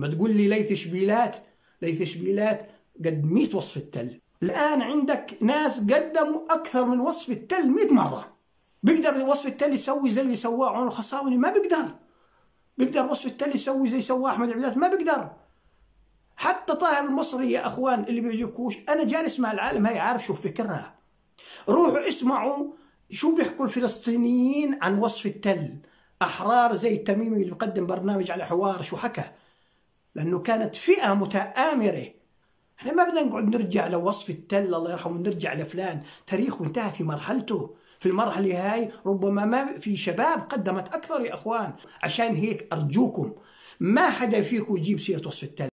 ما تقول لي ليث شبيلات ليث شبيلات قد 100 وصف التل الآن عندك ناس قدموا أكثر من وصف التل 100 مرة بيقدر وصف التل يسوي زي اللي سواه عمر الخصاوني ما بيقدر بيقدر وصف التل يسوي زي سواه أحمد عبدات ما بيقدر حتى طاهر المصري يا أخوان اللي بيعجبكوش أنا جالس مع العالم هاي عارف شو فكرها روحوا اسمعوا شو بيحكوا الفلسطينيين عن وصف التل أحرار زي التميمي اللي بقدم برنامج على حوار شو حكى لأنه كانت فئة متآمرة احنا ما بدنا نقعد نرجع لوصف التل الله يرحمه نرجع لفلان تاريخه انتهى في مرحلته في المرحلة هاي ربما ما في شباب قدمت أكثر يا أخوان عشان هيك أرجوكم ما حدا فيكم يجيب سيرة وصف التل